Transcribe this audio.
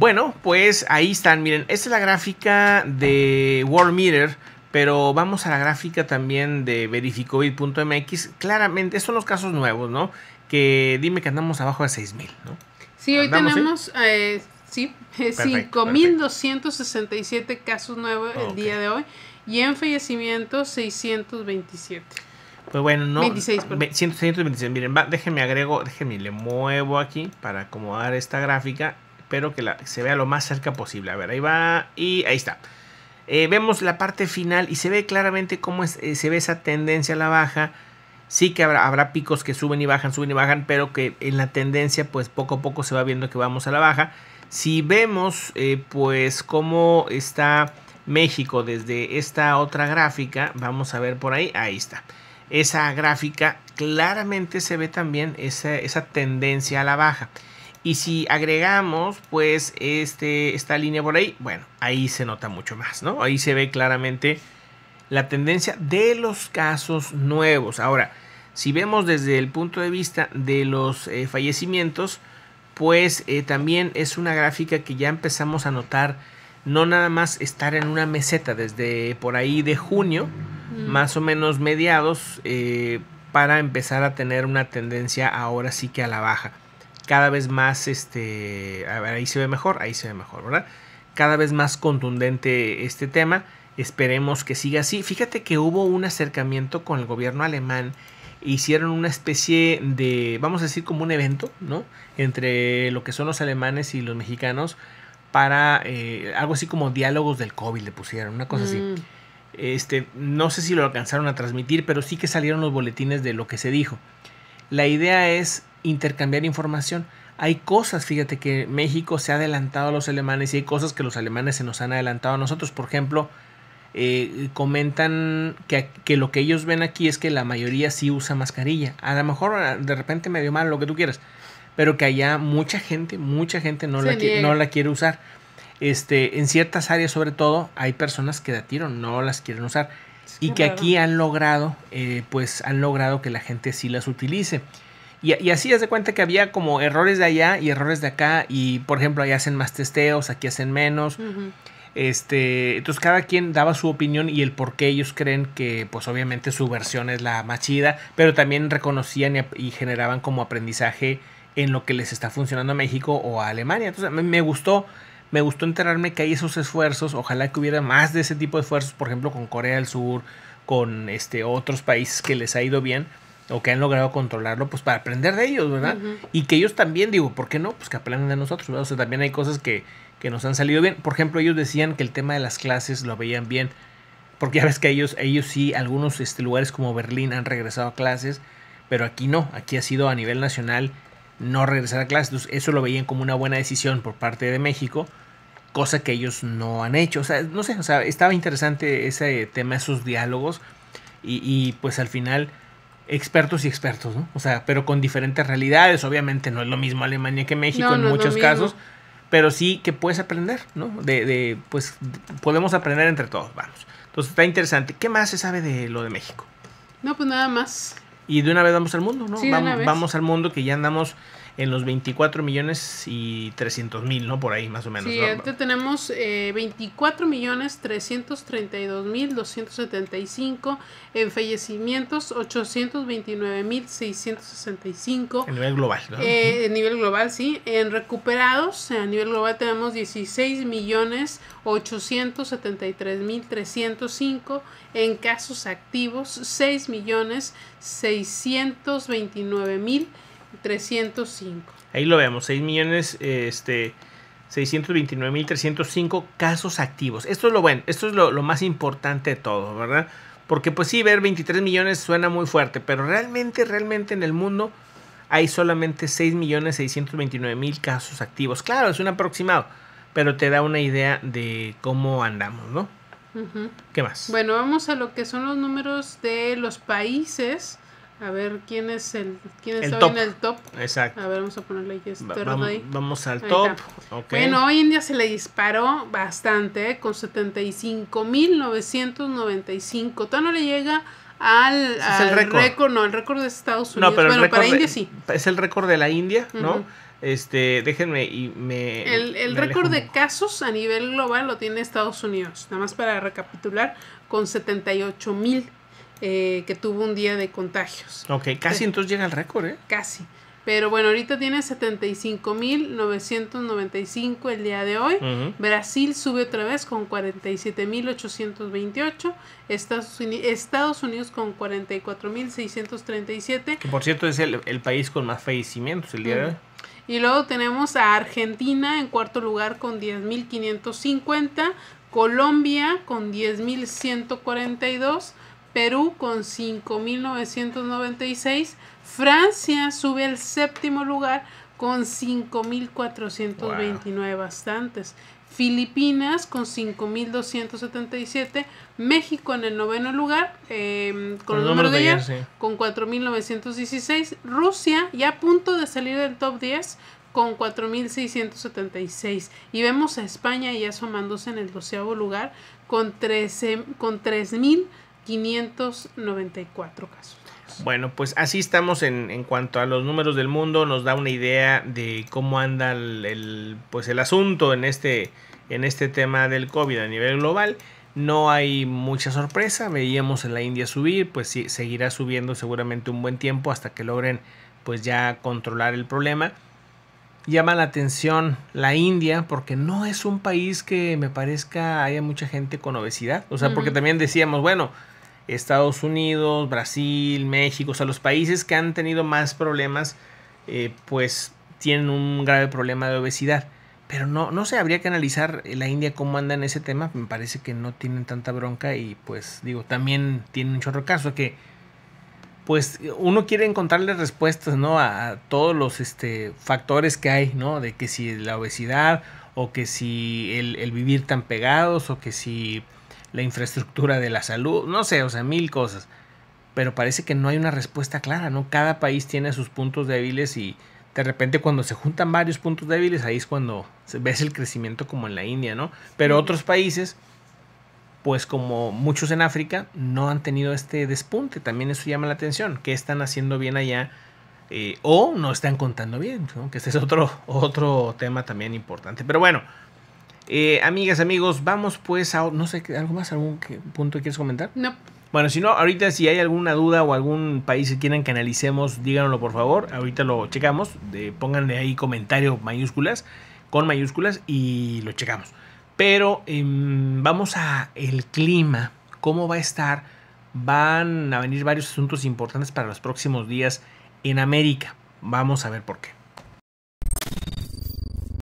Bueno, pues ahí están. Miren, esta es la gráfica de World Meter. Pero vamos a la gráfica también de Verificovid.mx. Claramente, son los casos nuevos, ¿no? Que dime que andamos abajo de 6000, ¿no? Sí, hoy eh? tenemos, ¿eh? sí, 5267 casos nuevos el día de hoy y en fallecimiento 627. Pues bueno, no. 26, Miren, déjenme agrego, déjenme le muevo aquí para acomodar esta gráfica Espero que se vea lo más cerca posible. A ver, ahí va y ahí está. Eh, vemos la parte final y se ve claramente cómo eh, se ve esa tendencia a la baja. Sí que habrá, habrá, picos que suben y bajan, suben y bajan, pero que en la tendencia pues poco a poco se va viendo que vamos a la baja. Si vemos eh, pues cómo está México desde esta otra gráfica, vamos a ver por ahí, ahí está. Esa gráfica claramente se ve también esa, esa tendencia a la baja. Y si agregamos, pues, este, esta línea por ahí, bueno, ahí se nota mucho más, ¿no? Ahí se ve claramente la tendencia de los casos nuevos. Ahora, si vemos desde el punto de vista de los eh, fallecimientos, pues eh, también es una gráfica que ya empezamos a notar, no nada más estar en una meseta desde por ahí de junio, mm. más o menos mediados, eh, para empezar a tener una tendencia ahora sí que a la baja cada vez más, este, ahí se ve mejor, ahí se ve mejor, ¿verdad? Cada vez más contundente este tema. Esperemos que siga así. Fíjate que hubo un acercamiento con el gobierno alemán. Hicieron una especie de, vamos a decir, como un evento, ¿no? Entre lo que son los alemanes y los mexicanos para eh, algo así como diálogos del COVID, le pusieron, una cosa así. Mm. Este, no sé si lo alcanzaron a transmitir, pero sí que salieron los boletines de lo que se dijo. La idea es intercambiar información. Hay cosas, fíjate que México se ha adelantado a los alemanes y hay cosas que los alemanes se nos han adelantado a nosotros. Por ejemplo, eh, comentan que, lo que ellos ven aquí es que la mayoría sí usa mascarilla. A lo mejor ah, de repente medio mal, lo que tú quieras. Pero que allá mucha gente, mucha gente no, la, no la quiere usar. Este, en ciertas áreas sobre todo hay personas que de tiro no las quieren usar y que aquí han logrado, eh, pues han logrado que la gente sí las utilice. Y, así es de cuenta que había como errores de allá y errores de acá. Y por ejemplo, allá hacen más testeos, aquí hacen menos. Este, entonces cada quien daba su opinión y el por qué ellos creen que pues obviamente su versión es la más chida, pero también reconocían y, generaban como aprendizaje en lo que les está funcionando a México o a Alemania. Entonces me gustó me gustó enterarme que hay esos esfuerzos, ojalá que hubiera más de ese tipo de esfuerzos, por ejemplo, con Corea del Sur, con este, otros países que les ha ido bien o que han logrado controlarlo, pues para aprender de ellos, ¿verdad? Y que ellos también, digo, ¿por qué no? Pues que aprendan de nosotros, ¿verdad? O sea, también hay cosas que, nos han salido bien. Por ejemplo, ellos decían que el tema de las clases lo veían bien, porque ya ves que ellos, ellos sí, algunos este, lugares como Berlín han regresado a clases, pero aquí no, aquí ha sido a nivel nacional no regresar a clases. Entonces, eso lo veían como una buena decisión por parte de México, cosa que ellos no han hecho. O sea, no sé, o sea, estaba interesante ese tema, esos diálogos. Y, pues al final, expertos y expertos, ¿no? O sea, pero con diferentes realidades. Obviamente no es lo mismo Alemania que México en muchos casos. Pero sí que puedes aprender, ¿no? De, pues podemos aprender entre todos, vamos. Entonces está interesante. ¿Qué más se sabe de lo de México? No, pues nada más. Y de una vez vamos al mundo, ¿no? vamos, al mundo que ya andamos en los 24 millones y 300 mil, ¿no? Por ahí más o menos. Sí, tenemos 24 eh, millones 332 mil 275 en fallecimientos, 829 mil 665. A nivel global, Eh, a nivel global, sí. En recuperados, a nivel global tenemos 16 millones 873 mil 305. En casos activos, 6 millones 6 629.305. Ahí lo vemos, 6 millones, este, 629.305 casos activos. Esto es lo bueno, esto es lo, más importante de todo, ¿verdad? Porque pues sí, ver 23 millones suena muy fuerte, pero realmente, realmente en el mundo hay solamente millones mil casos activos. Claro, es un aproximado, pero te da una idea de cómo andamos, ¿no? ¿Qué más? Bueno, vamos a lo que son los números de los países a ver quién es el quién está top. en el top. Exacto. A ver, vamos a ponerle este vamos, vamos al top. Bueno, hoy India se le disparó bastante, ¿eh? con 75.995. Todavía no le llega al, récord. No, el récord de Estados Unidos. pero bueno, para India sí. Es el récord de la India, ¿no? Este, déjenme y me. El, récord de casos a nivel global lo tiene Estados Unidos. Nada más para recapitular, con 78,000. mil eh, que tuvo un día de contagios. Ok, casi entonces, llega al récord, ¿eh? Casi. Pero bueno, ahorita tiene 75.995 el día de hoy. Brasil sube otra vez con 47.828. Estados, Unidos, Estados Unidos con 44.637. Que por cierto es el, país con más fallecimientos el día de hoy. Y luego tenemos a Argentina en cuarto lugar con 10.550. Colombia con 10.142. Perú con 5.996, Francia sube al séptimo lugar con 5.429 bastantes, Filipinas con 5.277, México en el noveno lugar em, con el, número de ayer, con 4.916, Rusia ya a punto de salir del top 10 con 4.676 y vemos a España ya asomándose en el doceavo lugar con 13 con 3.000 594 casos. Bueno, pues así estamos en, cuanto a los números del mundo, nos da una idea de cómo anda el, pues el asunto en este, en este tema del COVID a nivel global. No hay mucha sorpresa, veíamos en la India subir, pues sí, seguirá subiendo seguramente un buen tiempo hasta que logren pues ya controlar el problema. Llama la atención la India porque no es un país que me parezca haya mucha gente con obesidad, o sea, porque también decíamos, bueno, Estados Unidos, Brasil, México, o sea, los países que han tenido más problemas, eh, pues tienen un grave problema de obesidad. Pero no, no sé, habría que analizar la India cómo anda en ese tema. Me parece que no tienen tanta bronca y pues digo, también tienen un chorro caso que pues uno quiere encontrarle respuestas, ¿no? A, todos los este, factores que hay, ¿no? De que si la obesidad o que si el, el vivir tan pegados o que si la infraestructura de la salud, no sé, o sea, mil cosas. Pero parece que no hay una respuesta clara, ¿no? Cada país tiene sus puntos débiles y de repente cuando se juntan varios puntos débiles, ahí es cuando ves el crecimiento como en la India, ¿no? Pero otros países, pues como muchos en África, no han tenido este despunte. También eso llama la atención. ¿Qué están haciendo bien allá? Eh, o no están contando bien, que este es otro, otro tema también importante. Pero bueno, eh, amigas, amigos, vamos pues a... No sé, ¿algo más? ¿Algún punto que quieres comentar? No. Bueno, si no, ahorita si hay alguna duda o algún país que quieran que analicemos, díganoslo por favor. Ahorita lo checamos. pónganle ahí comentario mayúsculas, con mayúsculas y lo checamos. Pero em, vamos a el clima. ¿Cómo va a estar? Van a venir varios asuntos importantes para los próximos días en América. Vamos a ver por qué.